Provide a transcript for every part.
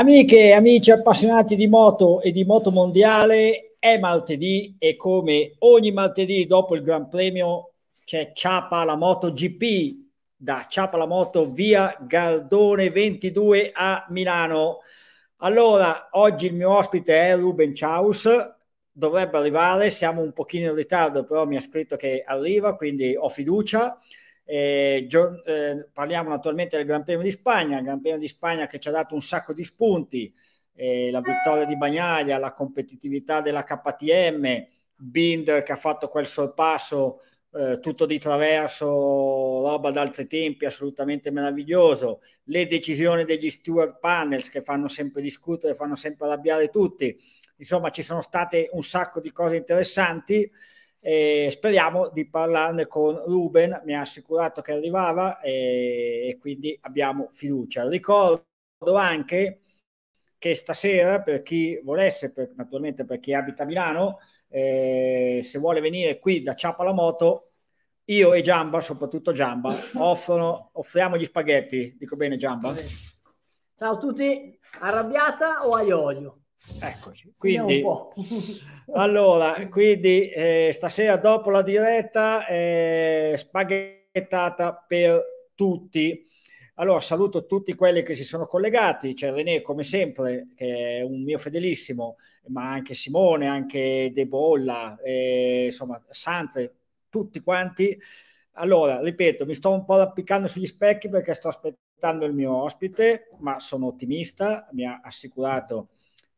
Amiche e amici appassionati di moto e di moto mondiale, è martedì e come ogni martedì dopo il Gran Premio c'è Ciapa la Moto GP da Ciapa la Moto via Gardone 22 a Milano. Allora, oggi il mio ospite è Ruben Chaus, dovrebbe arrivare, siamo un pochino in ritardo, però mi ha scritto che arriva, quindi ho fiducia. Eh, gio- eh, parliamo naturalmente del Gran Premio di Spagna, il Gran Premio di Spagna che ci ha dato un sacco di spunti, eh, la vittoria di Bagnaglia, la competitività della KTM, Binder che ha fatto quel sorpasso eh, tutto di traverso, roba d'altri tempi, assolutamente meraviglioso, le decisioni degli steward panels che fanno sempre discutere, fanno sempre arrabbiare tutti, insomma ci sono state un sacco di cose interessanti. E speriamo di parlarne con Ruben, mi ha assicurato che arrivava e, e quindi abbiamo fiducia. Ricordo anche che stasera per chi volesse, per, naturalmente per chi abita a Milano, eh, se vuole venire qui da Ciapalamoto, io e Giamba, soprattutto Giamba, offrono, offriamo gli spaghetti. Dico bene Giamba? Ciao a tutti, arrabbiata o olio? Eccoci, quindi, allora, quindi eh, stasera dopo la diretta eh, spaghettata per tutti. Allora, saluto tutti quelli che si sono collegati, c'è René come sempre, che è un mio fedelissimo, ma anche Simone, anche De Bolla, eh, insomma, Sante, tutti quanti. Allora, ripeto, mi sto un po' appiccando sugli specchi perché sto aspettando il mio ospite, ma sono ottimista, mi ha assicurato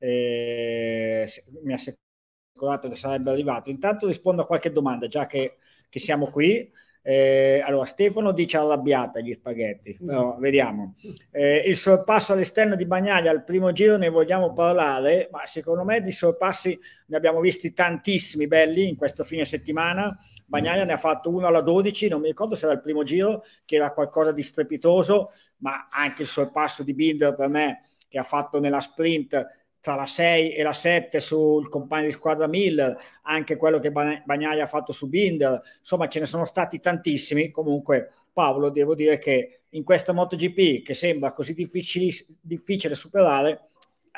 eh, mi ha assicurato che sarebbe arrivato. Intanto rispondo a qualche domanda, già che, che siamo qui. Eh, allora, Stefano dice arrabbiata gli spaghetti, però vediamo. Eh, il sorpasso all'esterno di Bagnaglia al primo giro ne vogliamo parlare, ma secondo me di sorpassi ne abbiamo visti tantissimi belli in questo fine settimana. Bagnaglia ne ha fatto uno alla 12, non mi ricordo se era il primo giro, che era qualcosa di strepitoso, ma anche il sorpasso di Binder per me che ha fatto nella sprint tra la 6 e la 7 sul compagno di squadra Miller, anche quello che Bagnai ha fatto su Binder, insomma ce ne sono stati tantissimi, comunque Paolo devo dire che in questa MotoGP che sembra così difficile superare,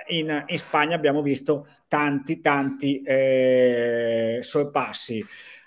in, in, Spagna abbiamo visto tanti tanti eh, sorpassi.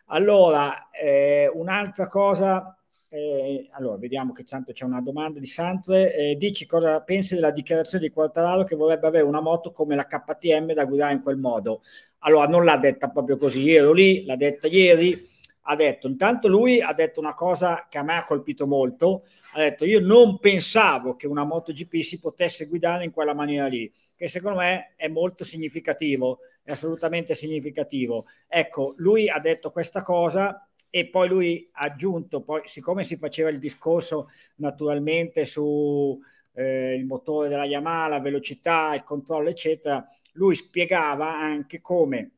Allora, eh, un'altra cosa eh, allora, vediamo che tanto c'è una domanda di Santre. Eh, dici cosa pensi della dichiarazione di Quartararo che vorrebbe avere una moto come la KTM da guidare in quel modo? Allora, non l'ha detta proprio così, ero lì, l'ha detta ieri. Ha detto, intanto lui ha detto una cosa che a me ha colpito molto, ha detto io non pensavo che una MotoGP si potesse guidare in quella maniera lì, che secondo me è molto significativo, è assolutamente significativo. Ecco, lui ha detto questa cosa e poi lui ha aggiunto, poi, siccome si faceva il discorso naturalmente su eh, il motore della Yamaha, la velocità, il controllo, eccetera, lui spiegava anche come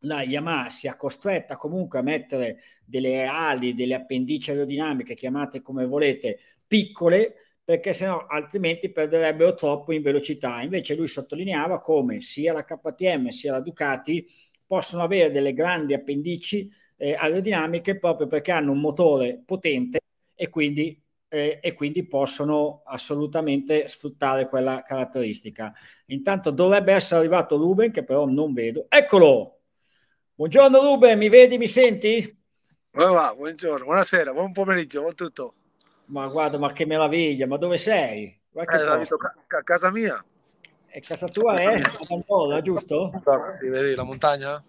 la Yamaha sia costretta comunque a mettere delle ali, delle appendici aerodinamiche, chiamate come volete, piccole, perché sennò altrimenti perderebbero troppo in velocità. Invece lui sottolineava come sia la KTM sia la Ducati possono avere delle grandi appendici eh, aerodinamiche proprio perché hanno un motore potente e quindi, eh, e quindi possono assolutamente sfruttare quella caratteristica. Intanto dovrebbe essere arrivato Ruben, che però non vedo. Eccolo! Buongiorno Ruben, mi vedi, mi senti? Allora, buongiorno, buonasera, buon pomeriggio, buon tutto. Ma guarda, ma che meraviglia, ma dove sei? Guarda eh, a casa mia. E casa tua è eh? a Dandola, giusto? Sì, vedi la montagna?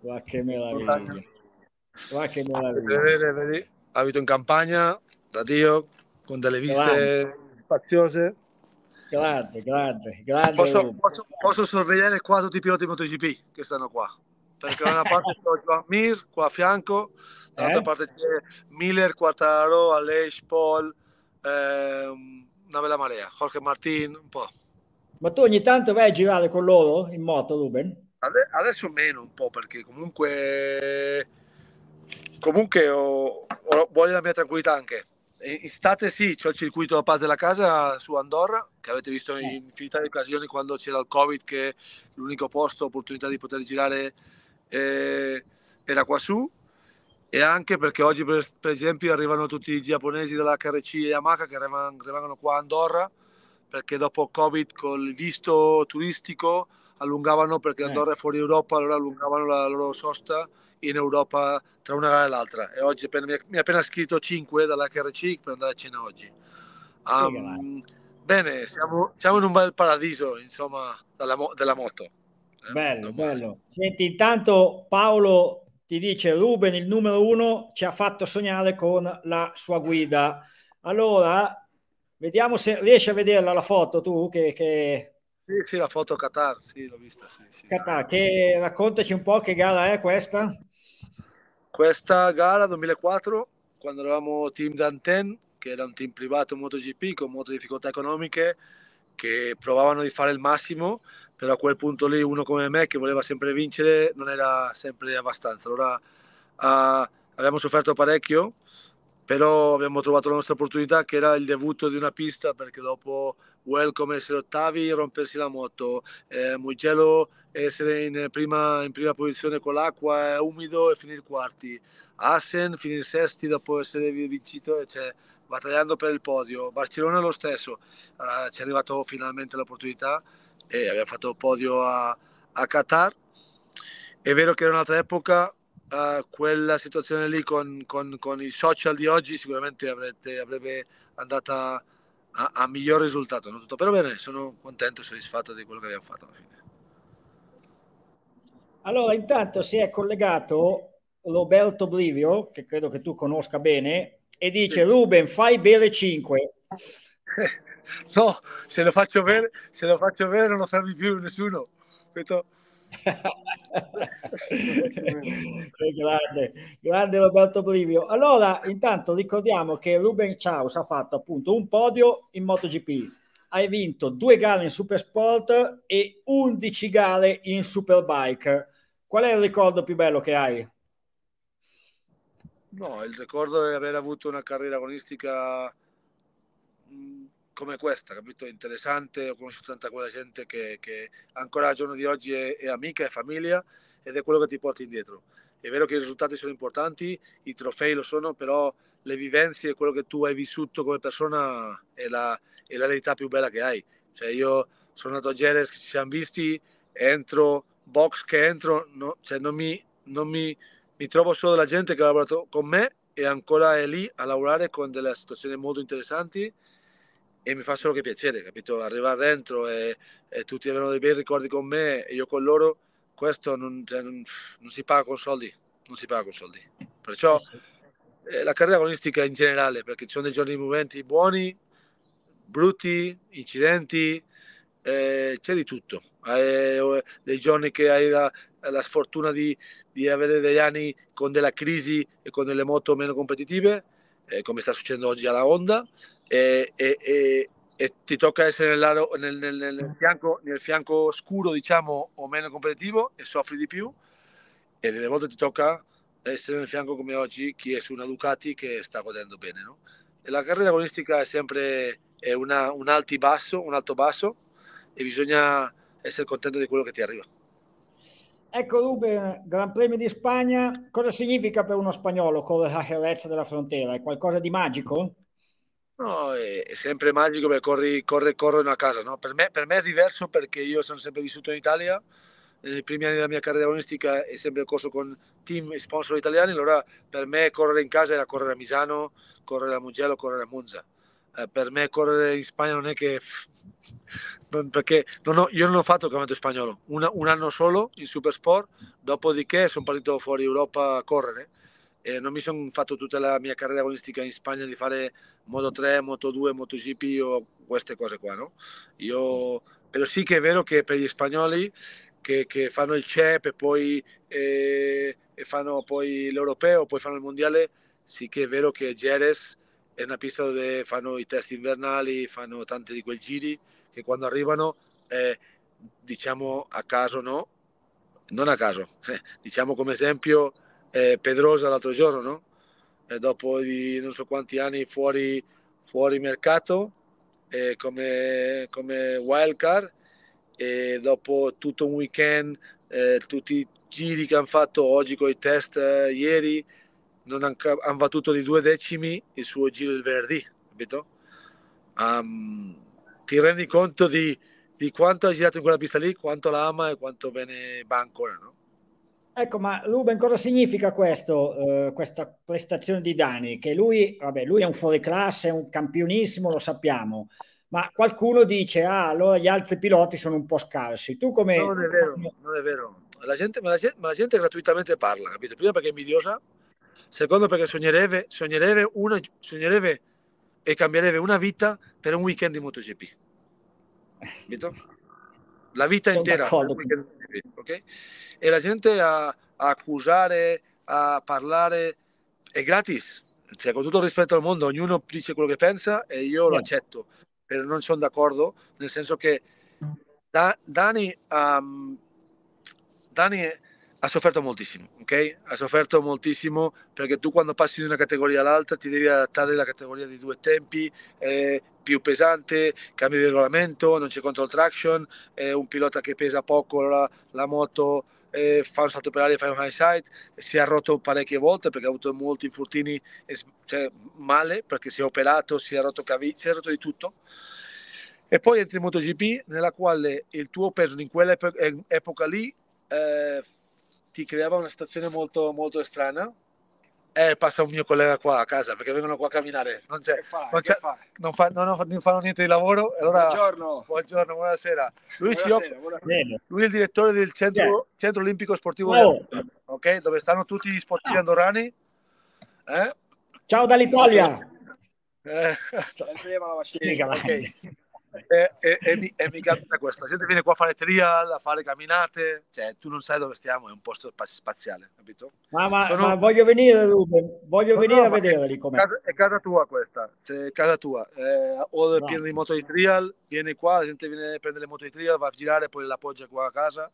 Ma che meraviglia. Montagna. Ma che meraviglia. Abito in campagna, da Dio, con delle viste spaziose. Grande, grande, grande. Posso, posso, posso sorvegliare quattro di piloti MotoGP che stanno qua. Perché da una parte c'è Joan Mir, qua a fianco, dall'altra eh? parte c'è Miller, Quattararo, Aleix, Paul, eh, una bella marea, Jorge Martin, un po'. Ma tu ogni tanto vai a girare con loro in moto, Ruben? Adesso meno un po' perché comunque comunque ho, ho, voglio la mia tranquillità anche. In estate sì, c'è il circuito Paz della Casa su Andorra, che avete visto in infinità di occasioni quando c'era il Covid, che l'unico posto, opportunità di poter girare eh, era quassù. E anche perché oggi, per, per, esempio, arrivano tutti i giapponesi dell'HRC e Yamaha che rimangono qua a Andorra, perché dopo il Covid col visto turistico allungavano, perché eh. Andorra è fuori Europa, allora allungavano la loro sosta in Europa tra una gara e l'altra. E oggi appena, mi, ha, appena scritto 5 dall'HRC per andare a cena oggi. Um, bene, siamo, siamo, in un bel paradiso, insomma, della, della moto. Eh, bello, bello. Senti, intanto Paolo ti dice Ruben, il numero uno, ci ha fatto sognare con la sua guida. Allora, vediamo se riesci a vederla la foto tu che... che... Sì, sì, la foto Qatar, sì, l'ho vista. Sì, sì. Qatar, che, raccontaci un po' che gara è questa? Questa gara 2004, quando eravamo team Danten, che era un team privato MotoGP con molte difficoltà economiche, che provavano di fare il massimo, però a quel punto lì uno come me che voleva sempre vincere non era sempre abbastanza. Allora uh, abbiamo sofferto parecchio, però abbiamo trovato la nostra opportunità che era il debutto di una pista perché dopo Well come essere ottavi rompersi la moto, eh, Mugello essere in prima, in prima, posizione con l'acqua, è umido e finire quarti, Assen finire sesti dopo essere vincito, eh, cioè, battagliando per il podio, Barcellona lo stesso, allora, ah, ci è arrivato finalmente l'opportunità e abbiamo fatto il podio a, a Qatar, è vero che era un'altra epoca, Uh, quella situazione lì con, con, con, i social di oggi sicuramente avrete, avrebbe andata a, a miglior risultato. Non tutto, però bene, sono contento e soddisfatto di quello che abbiamo fatto alla fine. Allora, intanto si è collegato Roberto Brivio, che credo che tu conosca bene, e dice sì. Ruben, fai bere 5. No, se lo faccio bere, se lo faccio bere non lo fermi più nessuno. Questo grande, grande Roberto Brivio. Allora, intanto ricordiamo che Ruben Chaus ha fatto appunto un podio in MotoGP. Hai vinto due gare in Supersport e 11 gare in Superbike. Qual è il ricordo più bello che hai? No, il ricordo è aver avuto una carriera agonistica come questa, capito? Interessante, ho conosciuto tanta quella gente che, che ancora al giorno di oggi è, è amica, è famiglia ed è quello che ti porta indietro. È vero che i risultati sono importanti, i trofei lo sono, però le vivenze e quello che tu hai vissuto come persona è la, è la verità più bella che hai. Cioè io sono andato a Geres, ci siamo visti, entro, box che entro, no, cioè non, mi, non mi, mi, trovo solo la gente che ha lavorato con me e ancora è lì a lavorare con delle situazioni molto interessanti e mi fa solo che piacere, capito? Arrivare dentro e, e tutti avevano dei bei ricordi con me e io con loro, questo non, cioè, non, non si paga con soldi, non si paga con soldi. Perciò eh, eh la carriera agonistica in generale, perché ci sono dei giorni di momenti buoni, brutti, incidenti, eh, c'è di tutto. Hai eh, dei giorni che hai la, la sfortuna di, di, avere degli anni con della crisi e con delle moto meno competitive, eh, come sta succedendo oggi alla Honda, e, e, e, e ti tocca essere nel, nel, nel, nel, fianco, nel fianco scuro, diciamo, o meno competitivo e soffri di più e delle volte ti tocca essere nel fianco come oggi chi è su una Ducati che sta godendo bene. No? la carriera agonistica è sempre è una, un, alti basso, un alto basso e bisogna essere contento di quello che ti arriva. Ecco Ruben, Gran Premio di Spagna, cosa significa per uno spagnolo correre la Jerez della frontiera? È qualcosa di magico? No, è, è sempre magico perché corri, corre, corrono a casa. No? Per, me, per me è diverso perché io sono sempre vissuto in Italia, nei primi anni della mia carriera agonistica è sempre corso con team e sponsor italiani, allora per me correre in casa era correre a Misano, correre a Mugello, correre a Monza. Eh, per me correre in Spagna non è che... perché non ho, io non ho fatto il campionato spagnolo, Una, un anno solo in Supersport, dopodiché sono partito fuori Europa a correre eh, non mi sono fatto tutta la mia carriera agonistica in Spagna di fare Moto 3, Moto 2, Moto GP o queste cose qua, no? Io, però sì che è vero che per gli spagnoli che, che fanno il CEP e poi, eh, e fanno poi l'Europeo, poi fanno il Mondiale, sì che è vero che Jerez è una pista dove fanno i test invernali, fanno tanti di quei giri che quando arrivano, eh, diciamo a caso no, non a caso, diciamo come esempio eh, Pedrosa l'altro giorno, no? E dopo di non so quanti anni fuori, fuori mercato eh, come, come wildcard e dopo tutto un weekend, eh, tutti i giri che hanno fatto oggi con i test eh, ieri, non hanno, hanno battuto di due decimi il suo giro il venerdì, capito? Um, ti rendi conto di, di quanto ha girato in quella pista lì, quanto la ama e quanto bene va ancora, no? Ecco, ma Ruben, cosa significa questo, eh, questa prestazione di Dani? Che lui, vabbè, lui è un fuoriclasse, è un campionissimo, lo sappiamo, ma qualcuno dice, ah, allora gli altri piloti sono un po' scarsi. Tu come... Non è vero, non è vero. La gente, ma, la gente, ma la gente gratuitamente parla, capito? Prima perché è invidiosa, secondo perché sognerebbe, sognerebbe, una, sognerebbe e cambierebbe una vita per un weekend di MotoGP. Capito? La vita sono intera qui, ok? E la gente a, a accusare, a parlare, è gratis, cioè, con tutto il rispetto al mondo, ognuno dice quello che pensa e io lo accetto, però non sono d'accordo, nel senso che da, Dani, um, Dani, ha sofferto moltissimo, ok? Ha sofferto moltissimo perché tu quando passi di una categoria all'altra ti devi adattare alla categoria di due tempi, eh, più pesante, cambio di regolamento, non c'è control traction, è un pilota che pesa poco la, la moto fa un salto per aria, fa un high side, si è rotto parecchie volte perché ha avuto molti infortuni cioè, male, perché si è operato, si è rotto caviglia, si è rotto di tutto. E poi entri in MotoGP nella quale il tuo peso in quell'epoca lì eh, ti creava una situazione molto, molto strana eh, passa un mio collega qua a casa perché vengono qua a camminare, non c'è, fa, non, c'è non, fa, non, ho, non, fanno niente di lavoro. Allora, buongiorno. buongiorno, buonasera. Lui, buonasera, buonasera. lui è il direttore del Centro, yeah. centro Olimpico Sportivo, oh. del, okay? dove stanno tutti gli sportivi ah. andorani. Eh? Ciao dall'Italia! Eh. Ciao. Okay e, e, e, mi, e mi capita questo. La gente viene qua a fare trial, a fare camminate, cioè tu non sai dove stiamo, è un posto spaziale, capito? Ah, ma, Sono... ma, voglio venire, Ruben, voglio no, venire no, a vedere lì com'è. è casa tua questa, cioè, casa tua. Eh, o no. pieno di moto di trial, vieni qua, la gente viene, a prendere le moto di trial, va a girare, poi la appoggia qua a casa.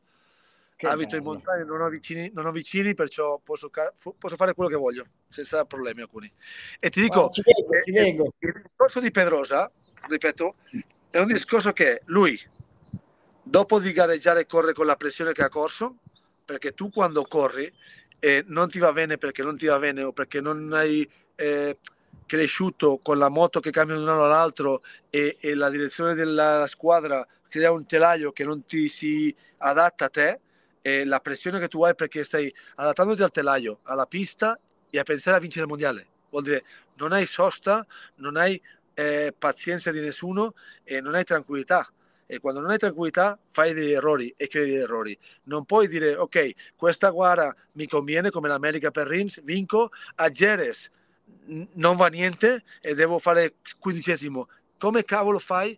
Che Abito bello. in montagna, non ho vicini, non ho vicini perciò posso, posso, fare quello che voglio, senza problemi alcuni. E ti dico, ci vengo, ci vengo. il discorso di Pedrosa, ripeto, è un discorso che lui, dopo di gareggiare, corre con la pressione che ha corso, perché tu quando corri eh, non ti va bene perché non ti va bene o perché non hai eh, cresciuto con la moto che cambia da un anno all'altro e, e la direzione della squadra crea un telaio che non ti si adatta a te, e la pressione che tu hai perché stai adattandoti al telaio, alla pista e a pensare a vincere il mondiale. Vuol dire non hai sosta, non hai eh, pazienza di nessuno e non hai tranquillità. E quando non hai tranquillità fai degli errori e crei degli errori. Non puoi dire, ok, questa guerra mi conviene come l'America per Rins, vinco, a Jerez non va niente e devo fare quindicesimo. Come cavolo fai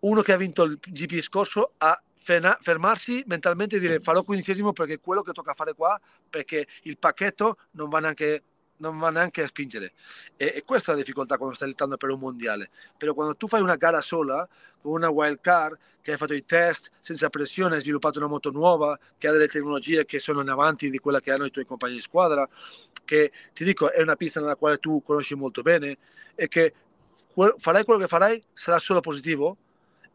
uno che ha vinto il GP scorso a fermarsi mentalmente e dire farò quindicesimo perché è quello che tocca fare qua, perché il pacchetto non va neanche non va neanche a spingere. E, e questa è la difficoltà quando stai lottando per un mondiale. Però quando tu fai una gara sola, con una wild car, che hai fatto i test senza pressione, hai sviluppato una moto nuova, che ha delle tecnologie che sono in avanti di quella che hanno i tuoi compagni di squadra, che ti dico è una pista nella quale tu conosci molto bene e che farai quello che farai sarà solo positivo,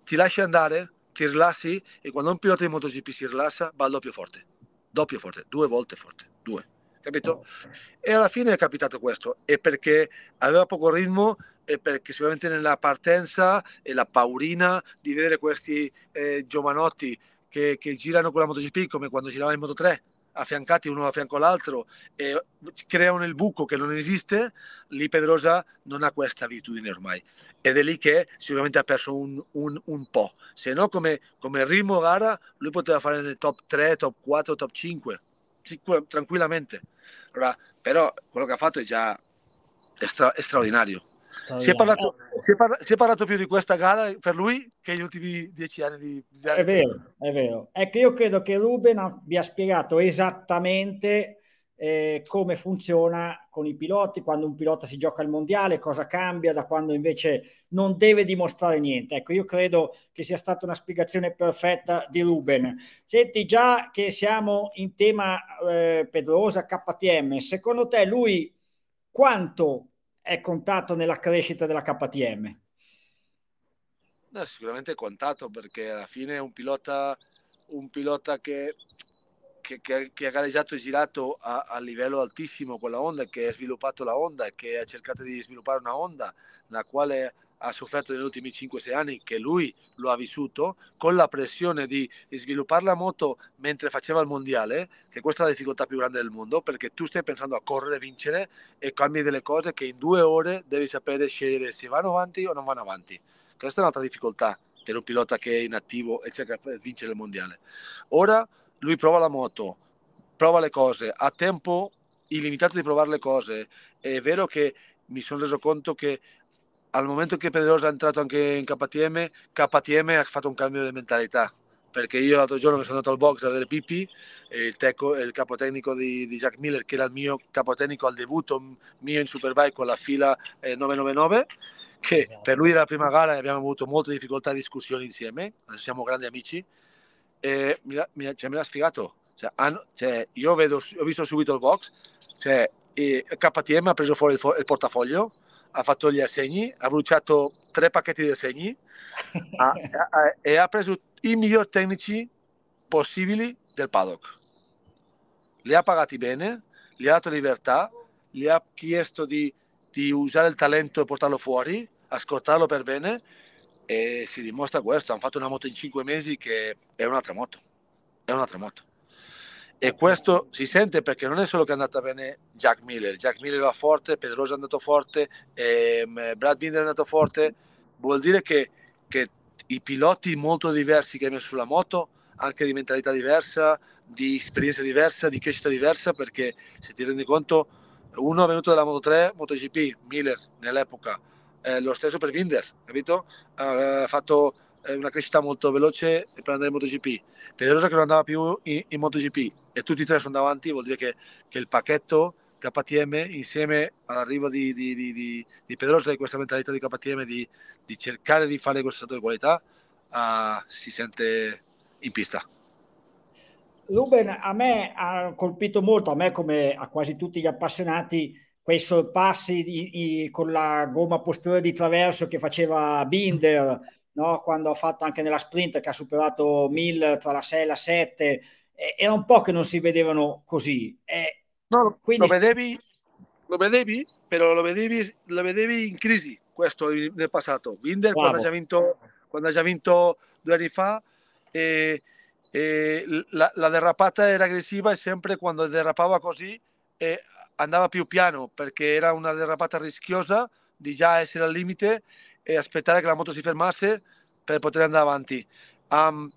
ti lasci andare, ti rilassi e quando un pilota di MotoGP si rilassa va al doppio forte, doppio forte, due volte forte, due capito? E alla fine è capitato questo, e perché aveva poco ritmo e perché sicuramente nella partenza e la paurina di vedere questi eh, giovanotti che, che, girano con la MotoGP come quando girava in Moto3, affiancati uno a fianco all'altro e creano il buco che non esiste, lì Pedrosa non ha questa abitudine ormai ed è lì che sicuramente ha perso un, un, un po', se no come, come ritmo gara lui poteva fare nel top 3, top 4, top 5 tranquillamente. Allora, però quello che ha fatto è già stra- straordinario. Si è, parlato, si, è parlato, si è, parlato, più di questa gara per lui che gli ultimi dieci anni di, di È vero, è vero. Ecco, io credo che Ruben abbia spiegato esattamente eh, come funziona con i piloti, quando un pilota si gioca il mondiale, cosa cambia da quando invece non deve dimostrare niente. Ecco, io credo che sia stata una spiegazione perfetta di Ruben. Senti, già che siamo in tema eh, Pedrosa KTM, secondo te lui quanto è contato nella crescita della KTM? No, sicuramente è contato perché alla fine è un pilota, un pilota che che, che, che, ha gareggiato e girato a, a, livello altissimo con la Honda, che ha sviluppato la Honda, che ha cercato di sviluppare una Honda, la quale ha sofferto negli ultimi 5-6 anni, che lui lo ha vissuto, con la pressione di sviluppare la moto mentre faceva il mondiale, che questa è la difficoltà più grande del mondo, perché tu stai pensando a correre, vincere e cambi delle cose che in due ore devi sapere scegliere se vanno avanti o non vanno avanti. Questa è un'altra difficoltà per un pilota che è inattivo e cerca di vincere il mondiale. Ora lui prova la moto, prova le cose, ha tempo illimitato di provare le cose. È vero che mi sono reso conto che al momento che Pedrosa è entrato anche in KTM, KTM ha fatto un cambio di mentalità. Perché io l'altro giorno che sono andato al box a vedere Pippi, il, teco, il capotecnico di, di, Jack Miller, che era il mio capotecnico al debutto mio in Superbike con la fila eh, 999, che esatto. per lui era la prima gara e abbiamo avuto molte difficoltà e discussioni insieme, siamo grandi amici, e mi, l'ha, cioè, me l'ha spiegato. Cioè, hanno, cioè, io vedo, ho visto subito il box, cioè, il KTM ha preso fuori il, il, portafoglio, ha fatto gli assegni, ha bruciato tre pacchetti di assegni ha, ha, e ha preso i migliori tecnici possibili del paddock. Li ha pagati bene, gli ha dato libertà, gli ha chiesto di, di usare il talento e portarlo fuori, ascoltarlo per bene e si dimostra questo, hanno fatto una moto in cinque mesi che è un'altra moto, è un'altra moto. E questo si sente perché non è solo che è andata bene Jack Miller, Jack Miller va forte, Pedrosa è andato forte, ehm, Brad Binder è andato forte, vuol dire che, che i piloti molto diversi che hai messo sulla moto, anche di mentalità diversa, di esperienza diversa, di crescita diversa, perché se ti rendi conto, uno è venuto dalla Moto 3, MotoGP, Miller nell'epoca, eh, lo stesso per Binder, capito? Ha, fatto eh, una crescita molto veloce per andare in MotoGP. Pedrosa che non andava più in, in MotoGP e tutti e tre sono davanti, vuol dire che, che il pacchetto KTM insieme all'arrivo di, di, di, di Pedrosa e questa mentalità di KTM di, cercare di fare questo stato di qualità uh, si sente in pista. Ruben, a me ha colpito molto, a me come a quasi tutti gli appassionati, quei sorpassi di, di, con la gomma posteriore di traverso che faceva Binder, no? quando ha fatto anche nella sprint che ha superato 1000 tra la 6 e la 7, era un po' che non si vedevano così. Eh, no, quindi... lo, vedevi, lo vedevi, però lo vedevi, lo vedevi in crisi, questo nel passato. Binder quando ha, già vinto, quando ha già vinto due anni fa... Eh, eh, la, la, derrapata era aggressiva e sempre quando derrapava così eh, andava più piano perché era una derrapata rischiosa di già essere al limite e aspettare che la moto si fermasse per poter andare avanti. Um,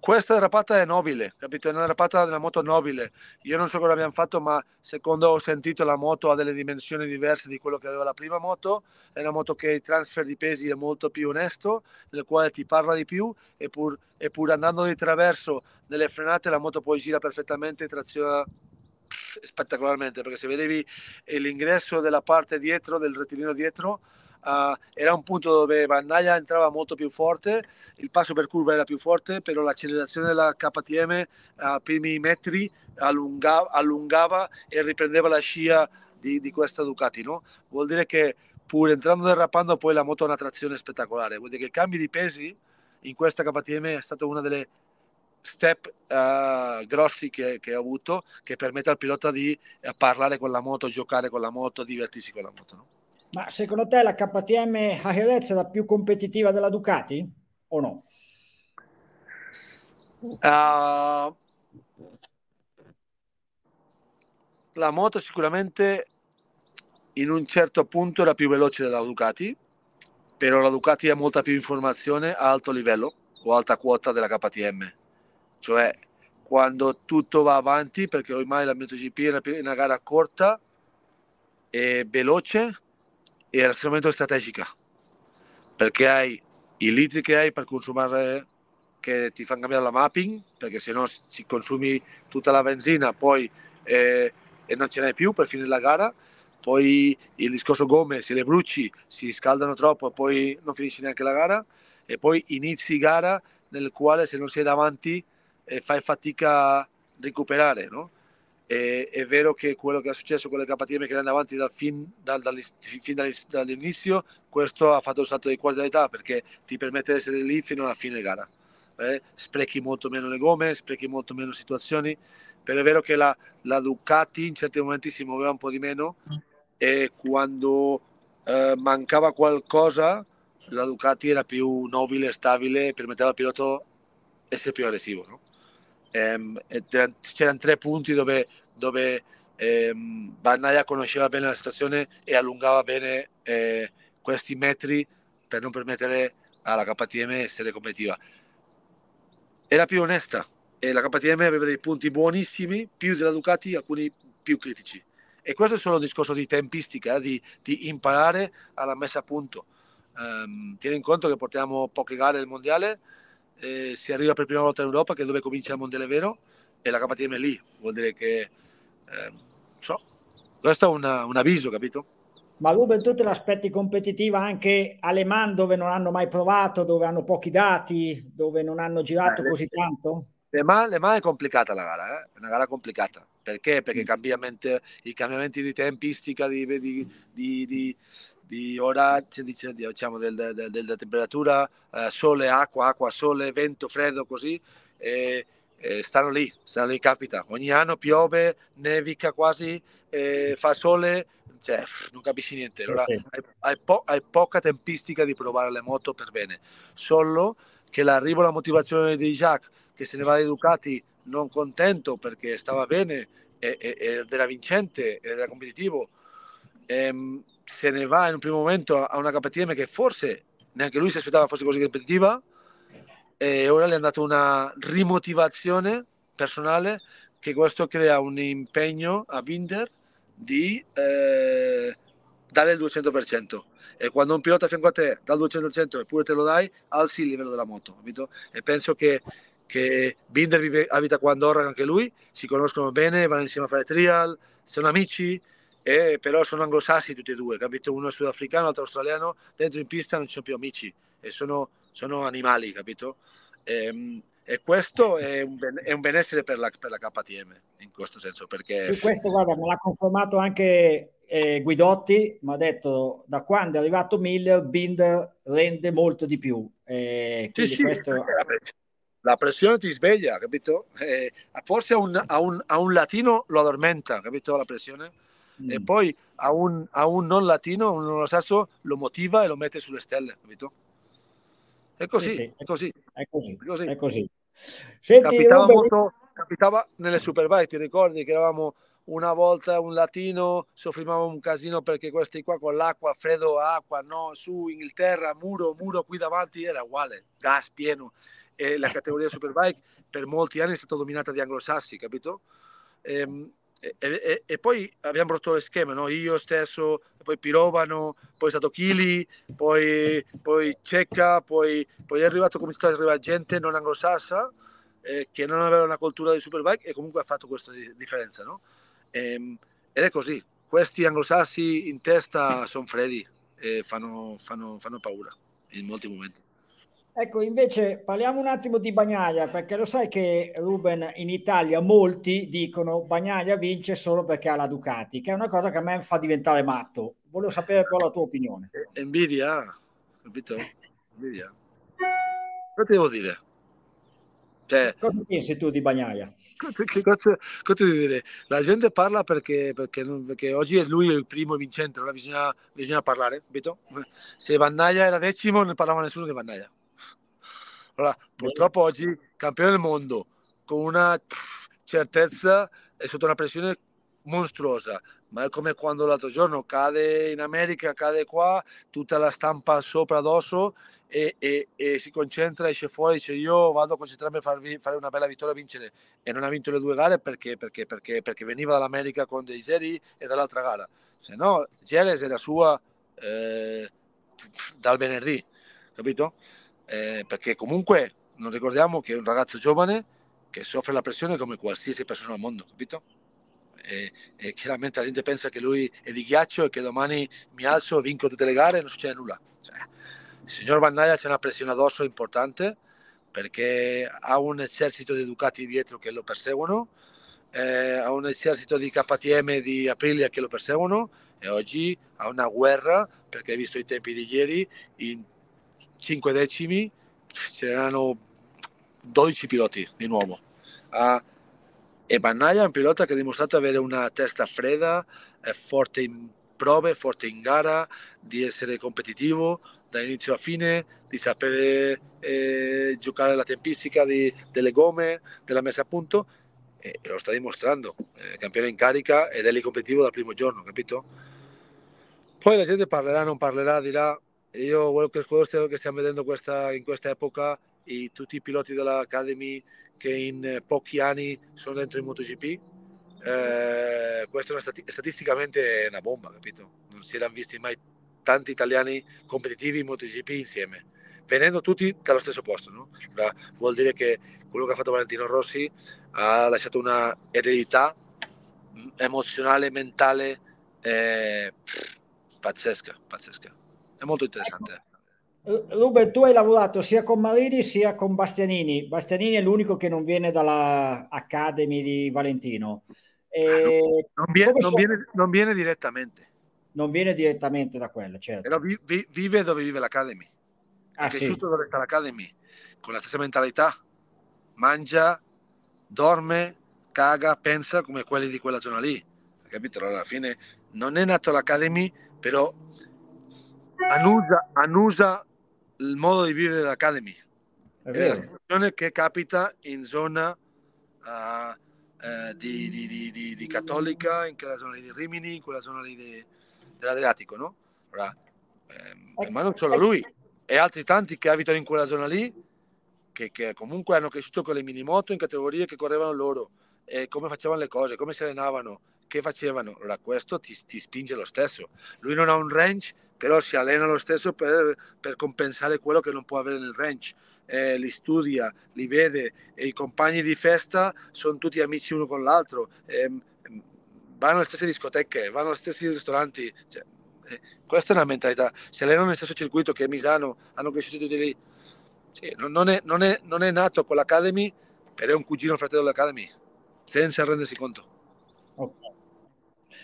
questa derrapata è nobile, capito? È una derrapata della moto nobile. Io non so cosa abbiamo fatto, ma secondo ho sentito la moto ha delle dimensioni diverse di quello che aveva la prima moto. È una moto che il transfer di pesi è molto più onesto, nel quale ti parla di più e pur, e pur andando di traverso nelle frenate la moto poi gira perfettamente e traziona spettacolarmente perché se vedevi eh, l'ingresso della parte dietro, del rettilineo dietro, Uh, era un punto dove Bagnaia entrava molto più forte, il passo per curva era più forte, però l'accelerazione della KTM a primi metri allunga, allungava e riprendeva la scia di, di questa Ducati. No? Vuol dire che pur entrando derrapando poi la moto ha una trazione spettacolare, vuol dire che i cambi di pesi in questa KTM è stata una delle step uh, grossi che, che, ho avuto che permette al pilota di eh, parlare con la moto, giocare con la moto, divertirsi con la moto. No? Ma secondo te la KTM Aherez è la più competitiva della Ducati o no? Uh, la moto sicuramente in un certo punto era più veloce della Ducati, però la Ducati ha molta più informazione a alto livello o alta quota della KTM cioè quando tutto va avanti, perché ormai la MotoGP è una, una gara corta e veloce e relativamente strategica, perché hai i litri che hai per consumare, che ti fanno cambiare la mapping, perché se no si consumi tutta la benzina poi eh, e non ce n'hai più per finire la gara, poi il discorso gomme, se le bruci si scaldano troppo e poi non finisci neanche la gara, e poi inizi gara nel quale se non sei davanti eh, fai fatica a recuperare, no? E, è vero che quello che è successo con le KTM che erano avanti dal fin, dal, dal, fin dall'inizio, questo ha fatto un salto di quarta età perché ti permette di essere lì fino alla fine gara. Eh? Sprechi molto meno le gomme, sprechi molto meno situazioni, però è vero che la, la Ducati in certi momenti si muoveva un po' di meno e quando eh, mancava qualcosa la Ducati era più nobile, stabile, permetteva al pilota di essere più aggressivo. No? ehm, c'erano tre punti dove, dove ehm, Bagnaia conosceva bene la situazione e allungava bene eh, questi metri per non permettere alla KTM essere competitiva. Era più onesta e la KTM aveva dei punti buonissimi, più della Ducati, alcuni più critici. E questo è solo un discorso di tempistica, eh, di, di imparare alla messa a punto. Um, tieni in conto che portiamo poche gare del mondiale, eh, si arriva per prima volta in Europa, che è dove comincia il Mondiale vero, e la KTM è lì. Vuol dire che, eh, so, questo è una, un avviso, capito? Ma Ruben, tu te l'aspetti competitiva anche a Le Mans dove non hanno mai provato, dove hanno pochi dati, dove non hanno girato eh, così le, tanto? Le Mans, le Mans, è complicata la gara, eh? è una gara complicata. Perché? Perché mm. i cambiamenti di tempistica, di, di, di, di ora, diciamo, del, del, della temperatura, eh, sole, acqua, acqua, sole, vento, freddo, così, e, e stanno lì, stanno lì, capita. Ogni anno piove, nevica quasi, eh, fa sole, cioè, non capisci niente. Allora okay. hai, hai, po- hai, poca tempistica di provare le moto per bene. Solo che l'arrivo alla motivazione di Jacques, che se ne va educati non contento perché stava bene, ed era vincente, ed era competitivo, ehm, se ne va in un primo momento a una KTM che forse neanche lui si aspettava fosse così competitiva e ora gli è andata una rimotivazione personale che questo crea un impegno a Binder di eh, dare il 200% e quando un pilota a fianco a te dà il 200% eppure te lo dai alzi il livello della moto capito? e penso che, che Binder vive, abita qua a Andorra anche lui si conoscono bene vanno insieme a fare trial sono amici e, però sono anglosassi tutti e due, capito? Uno è sudafricano, l'altro australiano, dentro in pista non ci sono più amici e sono, sono animali, capito? E, ehm, e questo è un, ben, è un benessere per la, per la, KTM in questo senso. Perché... Su questo, guarda, me l'ha confermato anche eh, Guidotti, mi ha detto da quando è arrivato Miller, Binder rende molto di più. Eh, sì, sì, questo... la, pressione, la, pressione, ti sveglia, capito? Eh, forse a un, a, un, a un latino lo addormenta, capito? La pressione Mm. E poi a un, a un, non latino, un non sasso, lo motiva e lo mette sulle stelle, capito? È così, sì, sì. È, così. È, così. è così. È così. Senti, capitava, Ruben... molto, capitava nelle Superbike, ti ricordi che eravamo una volta un latino, soffrivamo un casino perché questi qua con l'acqua, freddo, acqua, no, su Inghilterra, muro, muro qui davanti, era uguale, gas pieno. E la categoria Superbike per molti anni è stata dominata di anglosassi, capito? Ehm, e, e, e, poi abbiamo rotto lo schema, no? io stesso, poi Pirovano, poi è stato Chili, poi, poi Cecca, poi, poi, è arrivato come sta arriva gente non anglosassa eh, che non aveva una cultura di superbike e comunque ha fatto questa differenza. No? E, ehm, ed è così, questi anglosassi in testa sono freddi e fanno, fanno, fanno paura in molti momenti. Ecco, invece parliamo un attimo di Bagnaia, perché lo sai che Ruben in Italia molti dicono Bagnaia vince solo perché ha la Ducati, che è una cosa che a me fa diventare matto. Volevo sapere però la tua opinione. Eh, Nvidia, capito? Nvidia. Cosa devo dire? Cioè, cosa pensi tu di Bagnaia? cosa, cosa devo dire? La gente parla perché, perché, perché oggi è lui il primo vincente, allora bisogna, bisogna parlare, capito? Se Bagnaia era decimo non parlava nessuno di Bagnaia. Allora, purtroppo oggi campione del mondo con una certezza è sotto una pressione mostruosa, ma è come quando l'altro giorno cade in America, cade qua, tutta la stampa sopra addosso e, e, e si concentra, esce fuori, dice io vado a concentrarmi a farvi, fare una bella vittoria e vincere e non ha vinto le due gare perché, perché, perché, perché veniva dall'America con dei seri e dall'altra gara, se no Geres era sua eh, dal venerdì, capito? eh, perché comunque non ricordiamo che è un ragazzo giovane che soffre la pressione come qualsiasi persona al mondo, capito? E, e chiaramente la gente pensa che lui è di ghiaccio e che domani mi alzo, vinco tutte le gare e non succede nulla. Cioè, il signor Bagnaia c'è una pressione addosso importante perché ha un esercito di educati dietro che lo perseguono, eh, ha un esercito di KTM di Aprilia che lo perseguono e oggi ha una guerra perché hai visto i tempi di ieri in 5 decimi c'erano 12 piloti di nuovo. Ah, e Bagnaia è un pilota che ha dimostrato avere una testa fredda, è forte in prove, forte in gara, di essere competitivo da inizio a fine, di sapere eh, giocare la tempistica di, delle gomme, della messa a punto e, e lo sta dimostrando. È campione in carica ed è lì competitivo dal primo giorno, capito? Poi la gente parlerà, non parlerà, dirà io quello che, quello che stiamo vedendo questa, in questa epoca, i, tutti i piloti dell'Academy che in pochi anni sono dentro in MotoGP, eh, questo è stati, statisticamente è una bomba, capito? Non si erano visti mai tanti italiani competitivi in MotoGP insieme, venendo tutti dallo stesso posto, no? Allora, vuol dire che quello che ha fatto Valentino Rossi ha lasciato una eredità mm, emozionale, mentale, eh, pazzesca, pazzesca è molto interessante. Ecco. Eh, Ruben, tu hai lavorato sia con Marini sia con Bastianini. Bastianini è l'unico che non viene dalla Academy di Valentino. Ah, e eh, non, viene, non, viene, non, viene, direttamente. Non viene direttamente da quella, certo. Però vi, vi, vive dove vive l'Academy. Ah, sì. tutto dove sta l'Academy, con la stessa mentalità. Mangia, dorme, caga, pensa come quelli di quella zona lì. Capito? Allora, alla fine non è nato l'Academy, però annusa, annusa il modo di vivere dell'Academy e la situazione che capita in zona uh, uh, di, di, di, di, Cattolica, in quella zona di Rimini, in quella zona lì dell'Adriatico, no? Ora, ehm, eh, ma non solo lui, e altri tanti che abitano in quella zona lì, che, che comunque hanno cresciuto con le mini moto in categorie che correvano loro, e come facevano le cose, come si allenavano, che facevano. Allora questo ti, ti spinge lo stesso. Lui non ha un range però si allena lo stesso per, per compensare quello che non può avere nel ranch. Eh, li studia, li vede e i compagni di festa sono tutti amici uno con l'altro, eh, vanno alle stesse discoteche, vanno agli stessi ristoranti. Cioè, eh, questa è una mentalità. Si allenano nel stesso circuito che Misano, hanno cresciuto tutti lì. Sì, non, non, è, non, è, non, è, nato con l'Academy, però è un cugino fratello dell'Academy, senza rendersi conto. Okay.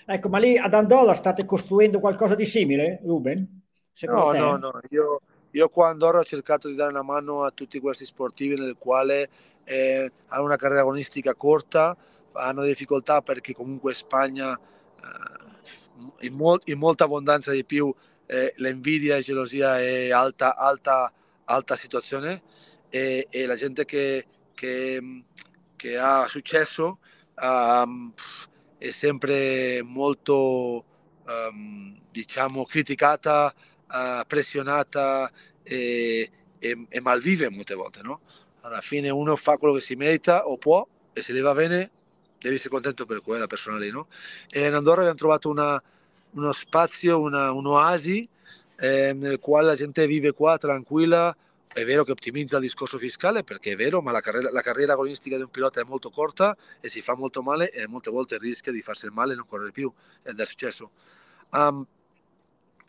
Ecco, ma lì ad Andola state costruendo qualcosa di simile, Ruben? no, te? no, no, io, io qua a Andorra ho cercato di dare una mano a tutti questi sportivi nel quale eh, hanno una carriera agonistica corta, hanno difficoltà perché comunque Spagna eh, in, mol- in, molta abbondanza di più eh, l'invidia e gelosia è alta, alta, alta situazione e, e la gente che, che, che ha successo um, pff, è sempre molto um, diciamo criticata, uh, pressionata e, e, e, malvive molte volte. No? Alla fine uno fa quello che si merita o può e se le va bene devi essere contento per quella persona lì. No? E in Andorra abbiamo trovato una, uno spazio, una, oasi eh, nel quale la gente vive qua tranquilla, è vero che ottimizza il discorso fiscale perché è vero, ma la carriera, la carriera agonistica di un pilota è molto corta e si fa molto male e molte volte rischia di farsi male e non correre più ed è successo. Um,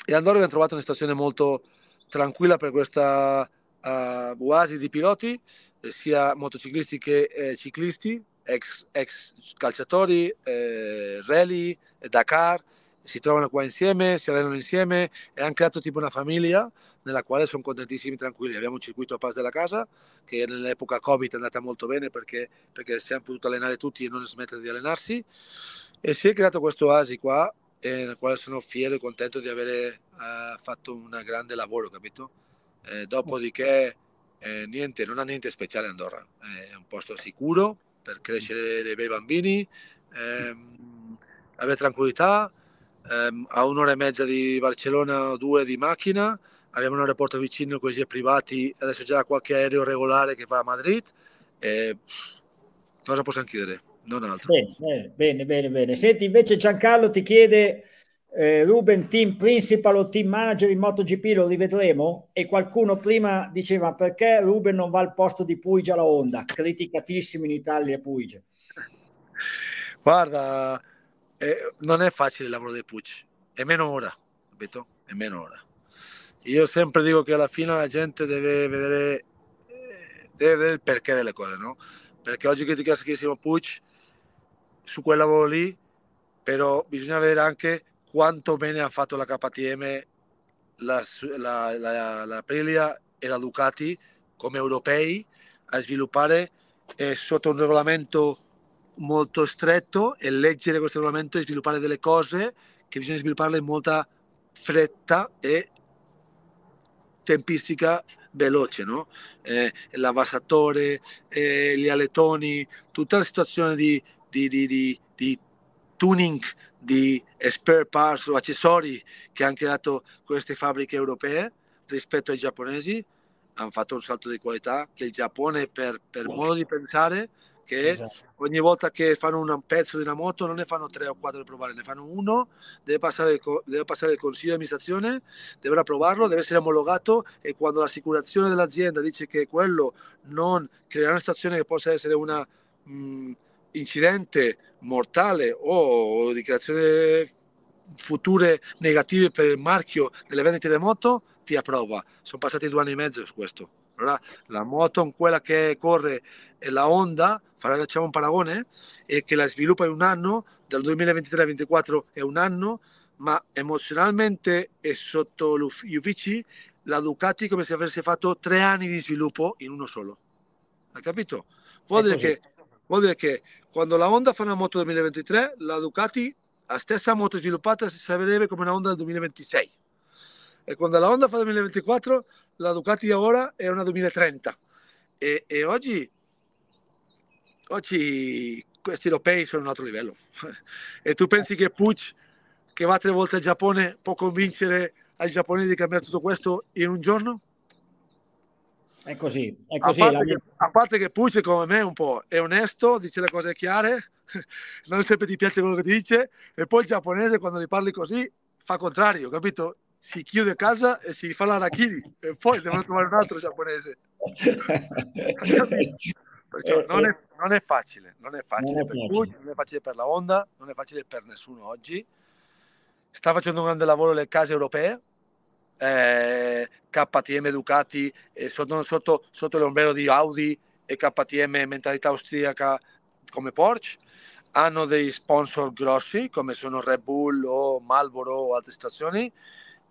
e allora abbiamo trovato una situazione molto tranquilla per questa uh, oasi di piloti, sia motociclisti che eh, ciclisti, ex, ex calciatori, eh, rally, eh, Dakar, si trovano qua insieme, si allenano insieme e hanno creato tipo una famiglia nella quale sono contentissimi, tranquilli. Abbiamo un circuito a Paz della Casa che nell'epoca Covid è andata molto bene perché, perché siamo potuti allenare tutti e non smettere di allenarsi. E si è creato questo ASI qua, eh, nel quale sono fiero e contento di aver eh, fatto un grande lavoro, capito? Eh, dopodiché, eh, niente, non ha niente speciale Andorra, è un posto sicuro per crescere dei bei bambini, ehm, avere tranquillità, ehm, a un'ora e mezza di Barcellona, o due di macchina, abbiamo un aeroporto vicino così ai privati, adesso già qualche aereo regolare che va a Madrid. E cosa possiamo chiedere? Non altro. Bene, bene, bene, bene. Senti, invece Giancarlo ti chiede, eh, Ruben, team principal o team manager in MotoGP, lo rivedremo? E qualcuno prima diceva perché Ruben non va al posto di Puigia alla Honda? Criticatissimo in Italia Puigia. Guarda, eh, non è facile il lavoro dei Pucci, e meno ora, capito? E meno ora io sempre dico che alla fine la gente deve vedere, eh, deve vedere il perché delle cose, no? Perché oggi criticassimo Pucci su quel lavoro lì, però bisogna vedere anche quanto bene ha fatto la KTM, la, la, la, la Aprilia e la Ducati come europei a sviluppare eh, sotto un regolamento molto stretto e leggere questo regolamento e sviluppare delle cose che bisogna svilupparle in molta fretta e tempistica veloce, no? eh, l'avvasatore, eh, gli aletoni, tutta la situazione di, di, di, di tuning di spare parts o accessori che hanno creato queste fabbriche europee rispetto ai giapponesi hanno fatto un salto di qualità che il Giappone per, per modo di pensare che esatto. ogni volta che fanno un pezzo di una moto non ne fanno tre o quattro per provare, ne fanno uno, deve passare, il, deve passare il consiglio di amministrazione, dovrà provarlo, deve essere omologato e quando l'assicurazione dell'azienda dice che quello non creerà una situazione che possa essere un incidente mortale o di creazione future negative per il marchio delle vendite delle moto, ti approva. Sono passati due anni e mezzo su questo. la moto en quella que corre la Honda, que facciamo un paragone, es eh, que la sviluppa en un año, del 2023 al 2024 es un año, pero emocionalmente, y sotto gli la Ducati come se avesse fatto tres años de sviluppo en uno solo. has capito? Vuol dire, che, vuol la Honda fa una moto 2023, la Ducati, la stessa moto sviluppata, se sarebbe como una Honda del 2026. E quando la Honda fa 2024, la Ducati ora è una 2030. E, e oggi, oggi questi europei sono un altro livello. e tu pensi che Pucci, che va tre volte al Giappone, può convincere ai giapponesi di cambiare tutto questo in un giorno? È così, è così. A parte, che, a parte che Pucci, come me, un po' è onesto, dice le cose chiare, non sempre ti piace quello che dice, e poi il giapponese, quando gli parli così, fa contrario, capito? si chiude a casa e si fa l'anachiri e poi devono trovare un altro giapponese. Perciò eh, non eh. è, non è, facile, non è facile non per piace. lui, non è facile per la Honda, non è facile per nessuno oggi. Sta facendo un grande lavoro le case europee, eh, KTM Ducati, eh, sotto, sotto, sotto l'ombrello di Audi e KTM mentalità austriaca come Porsche. Hanno dei sponsor grossi come sono Red Bull o Marlboro o altre stazioni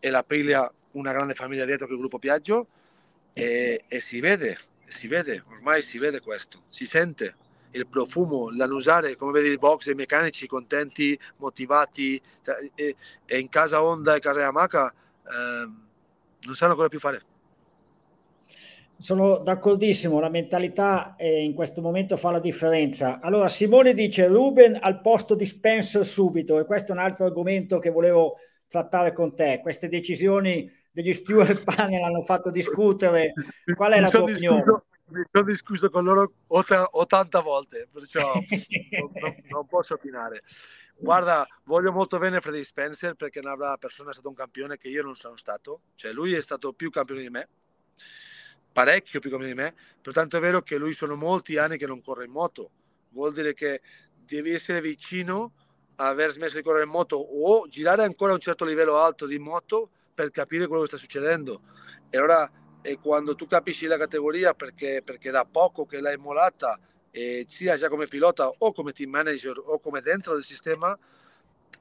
e la Piglia una grande famiglia dietro che è il gruppo Piaggio e, e, si vede, si vede, ormai si vede questo, si sente il profumo, l'annusare, come vedi il box, i meccanici contenti, motivati cioè, e, e, in casa Honda e casa Yamaha eh, non sanno cosa più fare. Sono d'accordissimo, la mentalità eh, in questo momento fa la differenza. Allora Simone dice Ruben al posto di Spencer subito e questo è un altro argomento che volevo trattare con te. Queste decisioni degli steward panel hanno fatto discutere. Qual è mi la tua discusso, opinione? Mi sono discusso con loro 80 volte, perciò non, non, posso opinare. Guarda, voglio molto bene Freddy Spencer perché è una persona, è stato un campione che io non sono stato. Cioè, lui è stato più campione di me, parecchio più campione di me. Pertanto è vero che lui sono molti anni che non corre in moto. Vuol dire che devi essere vicino aver smesso di correre in moto o girare ancora a un certo livello alto di moto per capire quello che sta succedendo. E allora e quando tu capisci la categoria perché, perché da poco che l'hai molata, eh, sia già come pilota o come team manager o come dentro del sistema,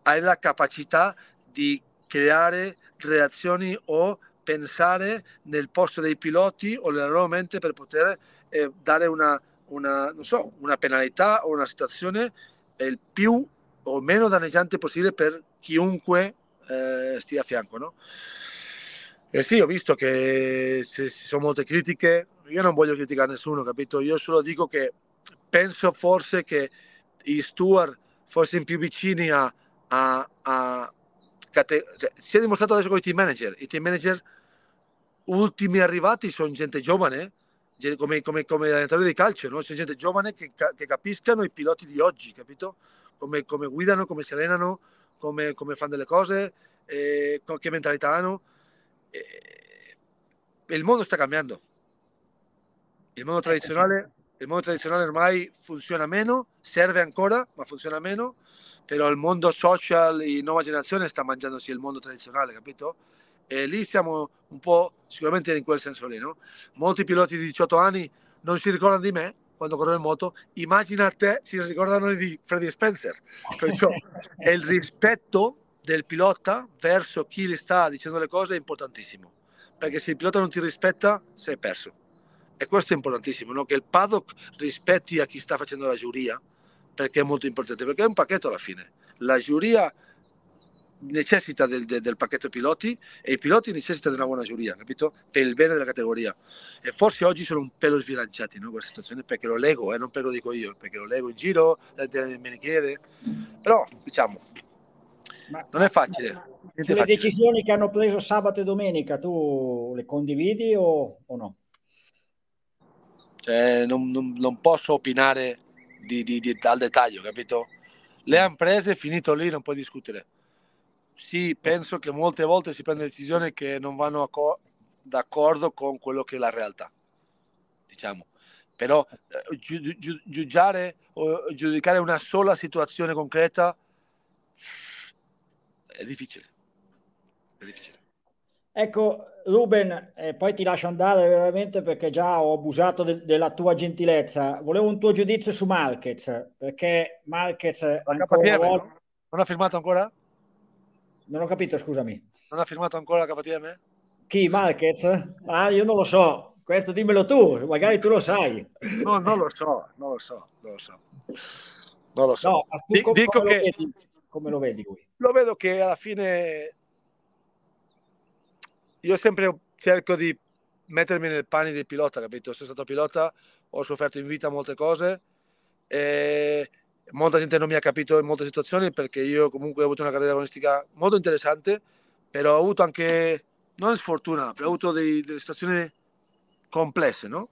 hai la capacità di creare reazioni o pensare nel posto dei piloti o nella loro mente per poter eh, dare una, una, so, una penalità o una situazione eh, il più o meno danneggiante possibile per chiunque eh, stia a fianco. No? E eh, sì, ho visto che ci sono molte critiche, io non voglio criticare nessuno, capito? Io solo dico che penso forse che i steward fossero più vicini a... a, a cate- cioè, si è dimostrato adesso con i team manager, i team manager ultimi arrivati sono gente giovane, come, come, come allenatore di calcio, no? sono gente giovane che, che capiscano i piloti di oggi, capito? come, come guidano, come si allenano, come, come fanno delle cose, eh, che mentalità hanno. Eh, il mondo sta cambiando. Il mondo eh, tradizionale, il mondo tradizionale ormai funziona meno, serve ancora, ma funziona meno, però il mondo social di nuova generazione sta mangiandosi il mondo tradizionale, capito? E lì siamo un po' sicuramente in quel senso lì, no? Molti piloti di 18 anni non si ricordano di me, quando corrono in moto, immagina te si ricordano di Freddy Spencer. Perciò è il rispetto del pilota verso chi le sta dicendo le cose è importantissimo, perché se il pilota non ti rispetta sei perso. E questo è importantissimo, no? che il paddock rispetti a chi sta facendo la giuria, perché è molto importante, perché è un pacchetto alla fine. La giuria necessita del, del, pacchetto piloti e i piloti necessitano di una buona giuria, capito? Per il bene della categoria. E forse oggi sono un pelo sbilanciati in no, questa situazione perché lo leggo, eh, non per lo dico io, perché lo leggo in giro, me ne chiede, però diciamo, ma, non è facile. Ma, ma, è facile. le decisioni che hanno preso sabato e domenica, tu le condividi o, o no? Cioè, non, non, non, posso opinare di, di, di, al dettaglio, capito? Le mm. hanno prese, finito lì, non puoi discutere sì, penso che molte volte si prende decisioni che non vanno d'accordo con quello che è la realtà, diciamo. Però gi- eh, gi- giugiare o giudicare una sola situazione concreta è difficile. È difficile. Ecco, Ruben, eh, poi ti lascio andare veramente perché già ho abusato de- della tua gentilezza. Volevo un tuo giudizio su Marquez, perché Marquez ancora Non ha firmato ancora? Non ho capito, scusami. Non ha firmato ancora la KTM? Chi? Marquez? Ah, io non lo so. Questo dimmelo tu, magari tu lo sai. No, non lo so, non lo so, non lo so. Non lo so. No, D- come, dico come che... Lo vedi, come lo vedi lui? Lo vedo che alla fine... Io sempre cerco di mettermi nel pane del pilota, capito? Sono stato pilota, ho sofferto in vita molte cose e molta gente non mi ha capito in molte situazioni perché io comunque ho avuto una carriera agonistica molto interessante, però ho avuto anche, non sfortuna, però ho avuto dei, delle situazioni complesse, no?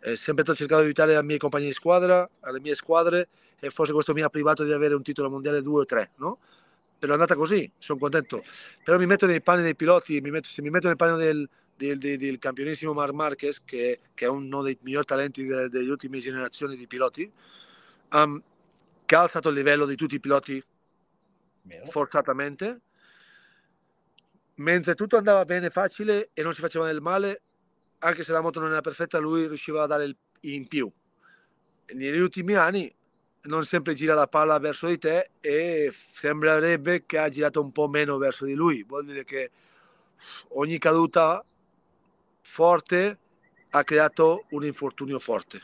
Eh, sempre ho cercato di aiutare le mie compagnie di squadra, alle mie squadre e forse questo mi ha privato di avere un titolo mondiale 2 o 3, no? Però è andata così, sono contento. Però mi metto nei panni dei piloti, mi metto, se mi metto nel panni del, del, del, del campionissimo Mar Marquez, che, che, è uno dei migliori talenti delle, delle ultime generazioni di piloti, um, che ha alzato il livello di tutti i piloti Vero. forzatamente. Mentre tutto andava bene, facile e non si faceva del male, anche se la moto non era perfetta, lui riusciva a dare il, in più. Negli ultimi anni non sempre gira la palla verso di te e sembrerebbe che ha girato un po' meno verso di lui. Vuol dire che ogni caduta forte ha creato un infortunio forte.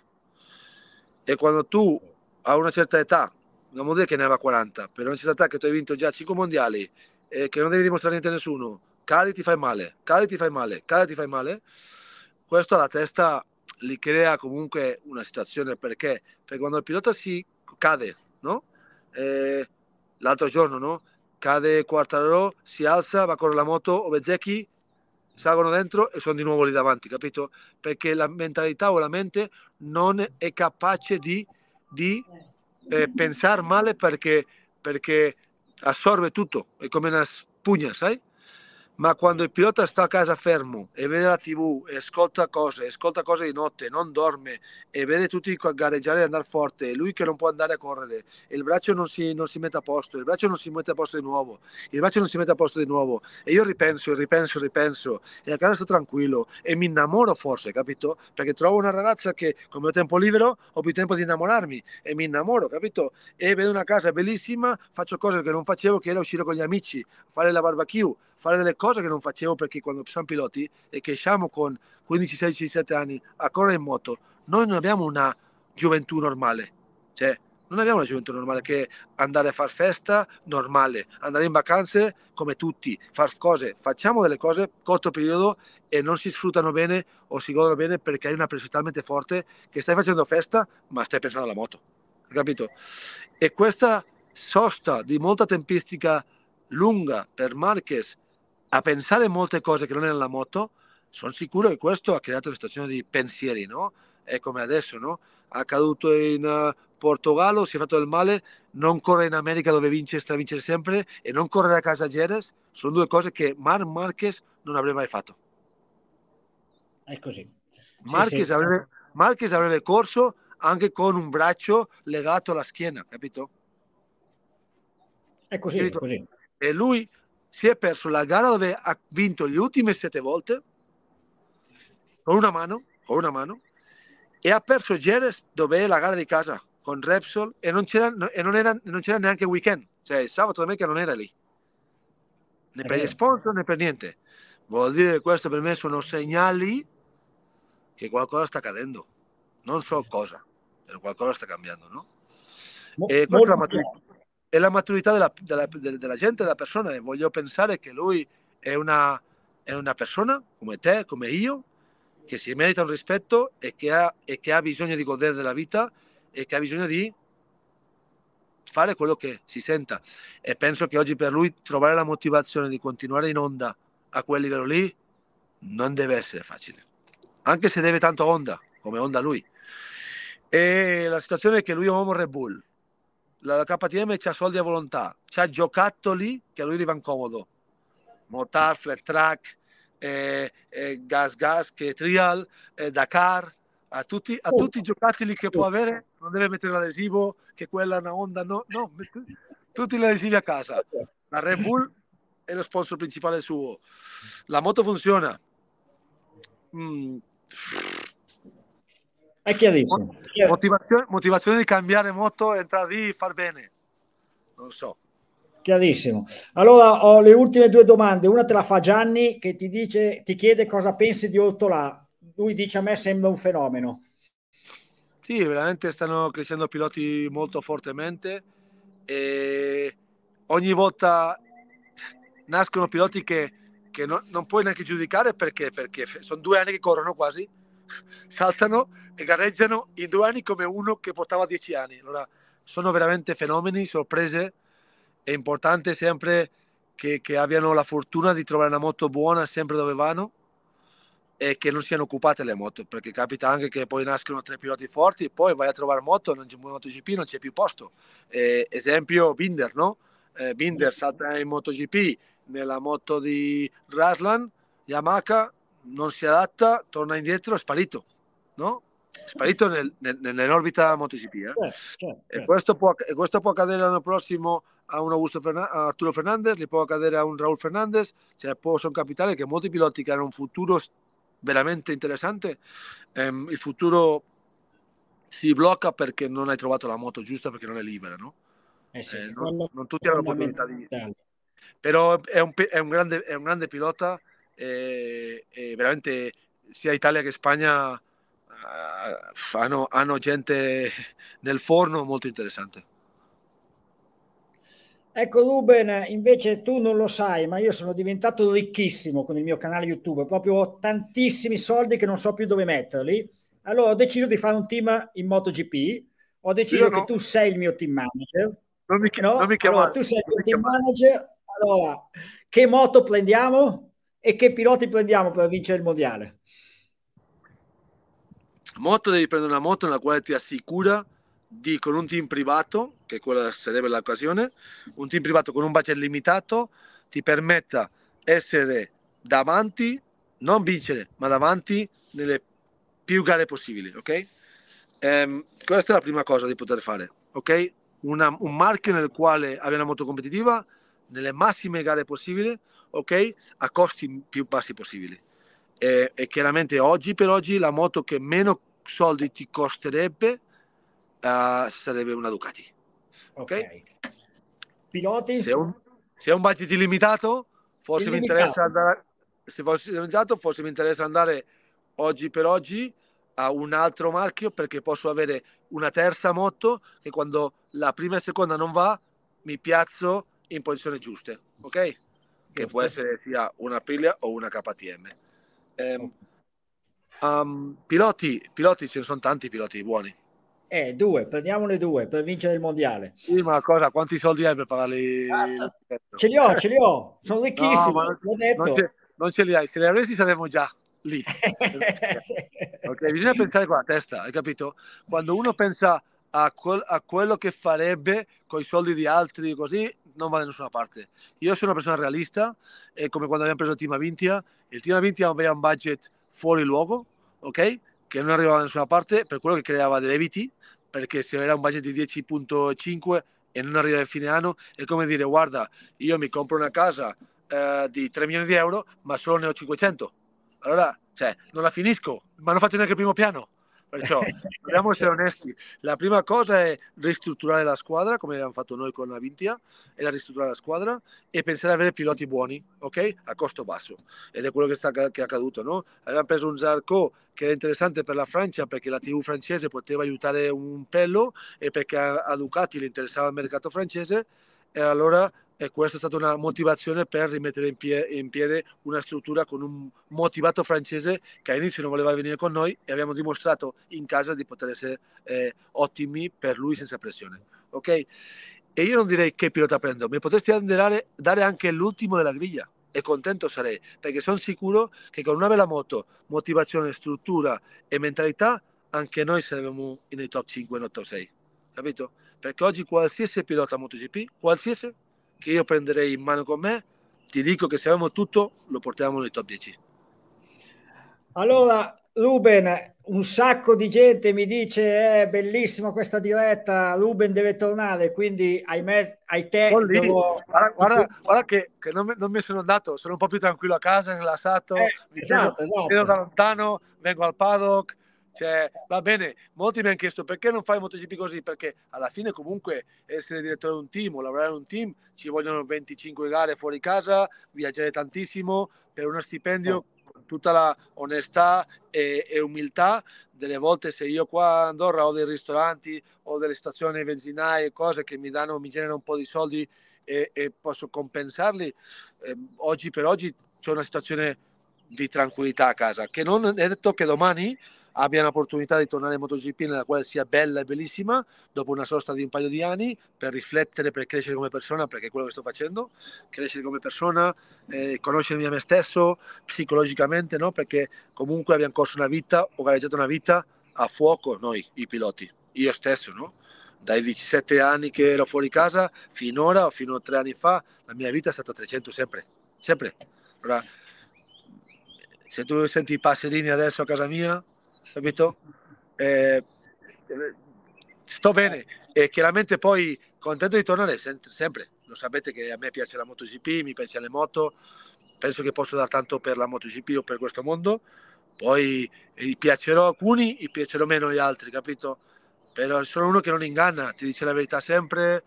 E quando tu a una certa età non vuol dire che ne aveva 40, per ogni società che tu hai vinto già 5 mondiali e che non devi dimostrare niente a nessuno, cali ti fai male, cali ti fai male, cali ti fai male, questo alla testa gli crea comunque una situazione perché, perché quando il pilota si cade, no? Eh, l'altro giorno, no? Cade Quartararo, si alza, va a correre la moto, o salgono dentro e sono di nuovo lì davanti, capito? Perché la mentalità o la mente non è capace di, di eh, pensare male perché, perché, assorbe tutto, è come una spugna, sai? ma quando il pilota sta a casa fermo e vede la tv e ascolta cose, ascolta cose di notte, non dorme e vede tutti a gareggiare e andare forte, lui che non può andare a correre, il braccio non si, non si, mette a posto, il braccio non si mette a posto di nuovo, il braccio non si mette a posto di nuovo e io ripenso, ripenso, ripenso e a casa sto tranquillo e mi innamoro forse, capito? Perché trovo una ragazza che con il mio tempo libero ho più tempo di innamorarmi e mi innamoro, capito? E vedo una casa bellissima, faccio cose che non facevo che era uscire con gli amici, fare la barbecue fare delle cose che non facevo perché quando siamo piloti e che siamo con 15, 16, 17 anni a correre in moto, noi non abbiamo una gioventù normale, cioè non abbiamo una gioventù normale che andare a far festa normale, andare in vacanze come tutti, far cose, facciamo delle cose corto periodo e non si sfruttano bene o si godono bene perché hai una pressione talmente forte che stai facendo festa ma stai pensando alla moto, capito? E questa sosta di molta tempistica lunga per Marquez a pensare molte cose che non è la moto, sono sicuro che questo ha creato una situazione di pensieri, no? È come adesso, no? Accaduto in eh, Portogallo, si è fatto del male, non corre in America dove vince e stravince sempre e non correre a casa a Jerez, sono due cose che Mar Marquez non avrebbe mai fatto. È così. Marquez, sì, sì. Avrebbe, Marquez avrebbe corso anche con un braccio legato alla schiena, capito? È così, capito? È così. E lui si è perso la gara dove ha vinto le ultime sette volte con una mano, con una mano e ha perso Jerez dove è la gara di casa con Repsol e non c'era, e non era, non c'era neanche il weekend, cioè il sabato domenica non era lì, né per gli sponsor né per niente. Vuol dire che questo per me sono segnali che qualcosa sta accadendo, non so cosa, però qualcosa sta cambiando, no? Mol- e molto, chiaro è la maturità della, della, della gente, della persona e voglio pensare che lui è una, è una, persona come te, come io, che si merita un rispetto e che ha, e che ha bisogno di godere della vita e che ha bisogno di fare quello che si senta e penso che oggi per lui trovare la motivazione di continuare in onda a quel livello lì non deve essere facile anche se deve tanto onda come onda lui e la situazione è che lui è un uomo Red Bull la KTM c'ha soldi a volontà, c'ha giocattoli che a lui gli comodo, Motar, Flat Track, eh, eh, Gas Gas, che Trial, eh, Dakar, a tutti, a tutti i giocattoli che può avere, non deve mettere l'adesivo, che quella è una onda, no, no, tutti gli adesivi a casa. La Red Bull è lo sponsor principale suo. La moto funziona. Mm è chiarissimo. Motivazione, motivazione di cambiare moto, entrare lì, far bene. Non so. Chiarissimo. Allora ho le ultime due domande. Una te la fa Gianni che ti, dice, ti chiede cosa pensi di Ortolà. Lui dice a me sembra un fenomeno. Sì, veramente stanno crescendo piloti molto fortemente e ogni volta nascono piloti che, che no, non puoi neanche giudicare perché, perché sono due anni che corrono quasi saltano e gareggiano in due anni come uno che portava dieci anni. Allora, sono veramente fenomeni, sorprese. È importante sempre che, che abbiano la fortuna di trovare una moto buona sempre dove vanno e che non siano occupate le moto, perché capita anche che poi nascono tre piloti forti e poi vai a trovare moto, non c'è più MotoGP, non c'è più posto. Eh, esempio Binder, no? Eh, Binder salta in MotoGP nella moto di Raslan, Yamaha non si adatta, torna indietro, sparito, no? Sparito en nel, nell'orbita MotoGP. Eh? Certo, certo, certo. E, questo può, questo può próximo a un Augusto Arturo fernández le può accadere a un raúl Fernandez, cioè possono capitare che molti piloti che hanno un futuro veramente interessante, ehm, il futuro si blocca porque no hai trovato la moto justa porque no le libera, no? Eh sì, eh, non, non, tutti hanno Però è un, è un grande, è un grande pilota e, eh, e eh, veramente sia Italia che Spagna uh, hanno, hanno gente nel forno molto interessante. Ecco Ruben, invece tu non lo sai, ma io sono diventato ricchissimo con il mio canale YouTube, proprio ho tantissimi soldi che non so più dove metterli. Allora ho deciso di fare un team in MotoGP, ho deciso no. che tu sei il mio team manager. Non mi, chi- no? non mi chiamare, allora, tu sei il mio team manager, allora che moto prendiamo? e che piloti prendiamo per vincere il mondiale? Moto devi prendere una moto nella quale ti assicura di con un team privato, che quella sarebbe l'occasione, un team privato con un budget limitato ti permetta essere davanti, non vincere, ma davanti nelle più gare possibili, ok? Ehm, questa è la prima cosa di poter fare, ok? Una, un marchio nel quale abbia una moto competitiva nelle massime gare possibili okay? a costi più bassi possibili. E, e, chiaramente oggi per oggi la moto che meno soldi ti costerebbe uh, sarebbe una Ducati. Okay? ok? Piloti? Se è un, se è un budget illimitato, forse illimitato. mi interessa andare... Se fosse forse mi interessa andare oggi per oggi a un altro marchio perché posso avere una terza moto che quando la prima e seconda non va mi piazzo in posizione giusta. ok? che può essere sia una Aprilia o una KTM. Eh, um, piloti, piloti, ce ne sono tanti piloti buoni. Eh, due, prendiamone due per vincere il mondiale. Sì, ma cosa, quanti soldi hai per pagarli? ce li ho, ce li ho, sono ricchissimo, no, non, ce, non, ce, li hai, se li avessi saremmo già lì. okay, bisogna pensare con la testa, hai capito? Quando uno pensa a, quel, a quello che farebbe con i soldi di altri, così no va de ninguna parte. Yo soy una persona realista, eh, como cuando quan havíem pres el Team Vintia, El Team Vintia em un budget y luogo, ok? que no llegaba de su parte, pero quello que creaba debiti, porque si era un budget de 10.5 en una arriva a fine año, es come em dire, guarda, yo mi compro una casa eh, de 3 millones de euros, ma solo ne ho 500. Allora, no la finisco, me han faccio neanche el primo piano. Perciò, dobbiamo essere onesti, la prima cosa è ristrutturare la squadra, come abbiamo fatto noi con la Vintia, è la ristrutturare la squadra e pensare ad avere piloti buoni, ok? A costo basso. Ed è quello che, sta, che è accaduto, no? Abbiamo preso un Zarco che era interessante per la Francia perché la TV francese poteva aiutare un pello e perché a, a Ducati le interessava il mercato francese e allora e questa è stata una motivazione per rimettere in, pie- in, piedi una struttura con un motivato francese che all'inizio non voleva venire con noi e abbiamo dimostrato in casa di poter essere eh, ottimi per lui senza pressione. Ok? E io non direi che pilota prendo, mi potresti andare, dare anche l'ultimo della griglia e contento sarei perché sono sicuro che con una bella moto, motivazione, struttura e mentalità anche noi saremmo nei top 5 e nei top 6. Capito? Perché oggi qualsiasi pilota MotoGP, qualsiasi che io prenderei in mano con me, ti dico che se avevamo tutto lo portavamo nei top 10. Allora, Ruben, un sacco di gente mi dice è eh, bellissima questa diretta, Ruben deve tornare, quindi ahimè, ai te... Devo... Guarda, guarda, guarda, che, che non, mi, non, mi, sono andato, sono un po' più tranquillo a casa, rilassato, eh, mi esatto, sono, esatto. da lontano, vengo al paddock, cioè, va bene, molti mi hanno chiesto perché non fai MotoGP così, perché alla fine comunque essere direttore di un team o lavorare in un team ci vogliono 25 gare fuori casa, viaggiare tantissimo, per uno stipendio certo. tutta la onestà e, e, umiltà. Delle volte se io qua a Andorra ho dei ristoranti, o delle stazioni e cose che mi danno, mi generano un po' di soldi e, e posso compensarli, eh, oggi per oggi c'è una situazione di tranquillità a casa, che non è detto che domani abbia l'opportunità di tornare in MotoGP nella quale sia bella e bellissima dopo una sosta di un paio di anni per riflettere, per crescere come persona, perché è quello che sto facendo, crescere come persona, eh, conoscermi a me stesso psicologicamente, no? perché comunque abbiamo corso una vita, ho gareggiato una vita a fuoco noi, i piloti, io stesso, no? dai 17 anni che ero fuori casa finora, o fino a tre anni fa, la mia vita è stata 300 sempre, sempre. Allora, se tu senti i passerini adesso a casa mia, capito? Eh, sto bene e chiaramente poi contento di tornare sempre, lo sapete che a me piace la MotoGP, mi piace le moto, penso che posso dare tanto per la MotoGP o per questo mondo, poi gli eh, piacerò alcuni, gli piacerò meno gli altri, capito? Però sono uno che non inganna, ti dice la verità sempre,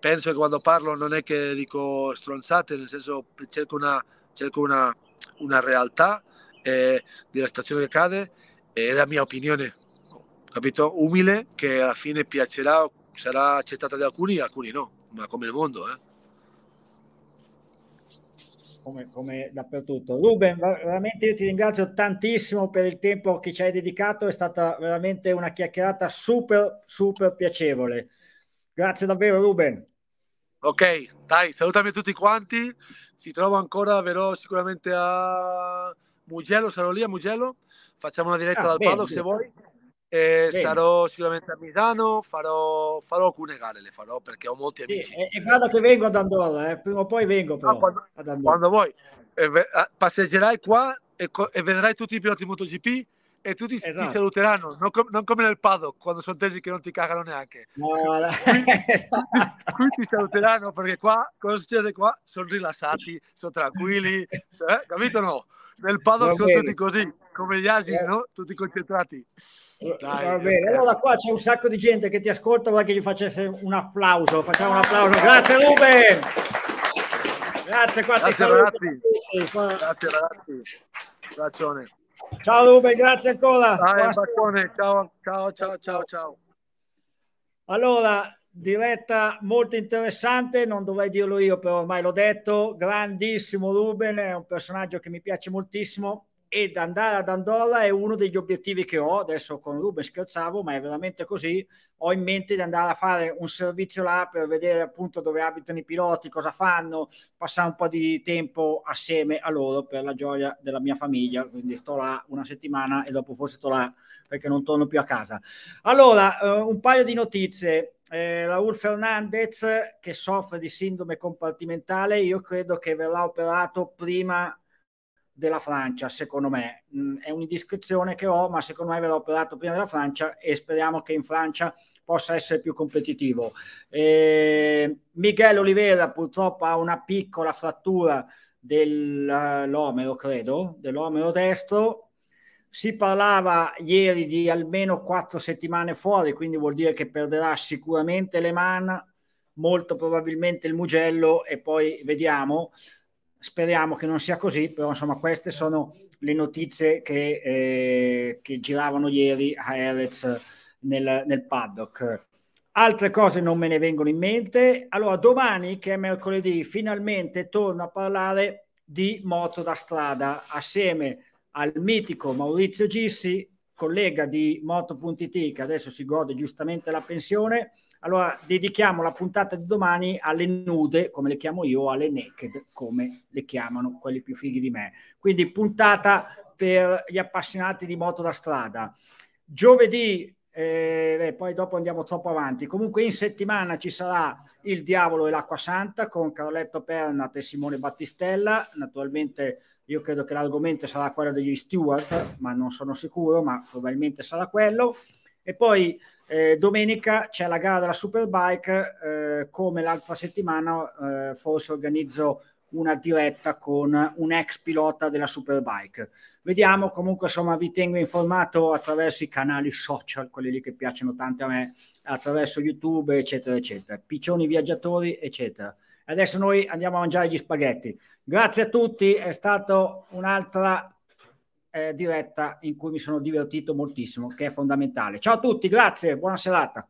penso che quando parlo non è che dico stronzate, nel senso cerco una, cerco una, una realtà eh, della situazione che cade è la mia opinione, capito? Umile, che alla fine piacerà, sarà accettata da alcuni, alcuni no, ma come il mondo, eh. Come, come, dappertutto. Ruben, veramente io ti ringrazio tantissimo per il tempo che ci hai dedicato, è stata veramente una chiacchierata super, super piacevole. Grazie davvero Ruben. Ok, dai, salutami tutti quanti, si trovo ancora, verrò sicuramente a Mugello, sarò lì a Mugello facciamo una diretta ah, dal paddock se vuoi. E sarò sicuramente a Milano, farò, farò, alcune gare, le farò perché ho molti amici. Sì, e, e, guarda che vengo ad Andorra, eh. prima o poi vengo però, ah, quando, ad Andorra. Quando vuoi. E, ah, passeggerai qua e, e, vedrai tutti i piloti MotoGP e tutti esatto. ti saluteranno, non, com- non, come nel paddock quando sono tesi che non ti cagano neanche. No, qui, qui, ti saluteranno perché qua, cosa succede qua? Sono rilassati, sono tranquilli, eh? capito no? Nel paddock sono tutti così come gli asini, eh. no? Tutti concentrati. Eh, Dai, Va bene, eh. allora qua c'è un sacco di gente che ti ascolta, vuoi che gli facesse un applauso? Facciamo un applauso. Grazie Ruben! Grazie, qua grazie ragazzi. Grazie ragazzi. Bacione. Ciao Ruben, grazie ancora. Dai, bacione. Ciao, ciao, ciao, ciao, ciao. Allora, diretta molto interessante, non dovrei dirlo io, però ormai l'ho detto. Grandissimo Ruben, è un personaggio che mi piace moltissimo ed andare ad Andola è uno degli obiettivi che ho, adesso con Rubens scherzavo, ma è veramente così, ho in mente di andare a fare un servizio là per vedere appunto dove abitano i piloti, cosa fanno, passare un po' di tempo assieme a loro per la gioia della mia famiglia, quindi sto là una settimana e dopo forse sto là perché non torno più a casa. Allora, eh, un paio di notizie. Eh, Raul Fernandez che soffre di sindrome compartimentale, io credo che verrà operato prima della Francia, secondo me. Mm, è un'indiscrezione che ho, ma secondo me verrà operato prima della Francia e speriamo che in Francia possa essere più competitivo. Eh, Miguel Oliveira purtroppo ha una piccola frattura dell'omero, eh, credo, dell'omero destro. Si parlava ieri di almeno quattro settimane fuori, quindi vuol dire che perderà sicuramente Le Man, molto probabilmente il Mugello e poi vediamo. Speriamo che non sia così, però insomma queste sono le notizie che, eh, che giravano ieri a Erez nel, nel paddock. Altre cose non me ne vengono in mente. Allora, domani, che è mercoledì, finalmente torno a parlare di moto da strada assieme al mitico Maurizio Gissi, collega di Moto.it che adesso si gode giustamente la pensione allora dedichiamo la puntata di domani alle nude, come le chiamo io, alle naked, come le chiamano quelli più fighi di me. Quindi puntata per gli appassionati di moto da strada. Giovedì eh, beh, poi dopo andiamo troppo avanti. Comunque in settimana ci sarà Il Diavolo e l'Acqua Santa con Caroletto Pernat e Simone Battistella. Naturalmente io credo che l'argomento sarà quello degli Stewart, ma non sono sicuro, ma probabilmente sarà quello. E poi eh, domenica c'è la gara della Superbike, eh, come l'altra settimana eh, forse organizzo una diretta con un ex pilota della Superbike. Vediamo, comunque insomma vi tengo informato attraverso i canali social, quelli lì che piacciono tanto a me, attraverso YouTube eccetera eccetera, piccioni viaggiatori eccetera. Adesso noi andiamo a mangiare gli spaghetti. Grazie a tutti, è stata un'altra eh, diretta in cui mi sono divertito moltissimo, che è fondamentale. Ciao a tutti, grazie, buona serata.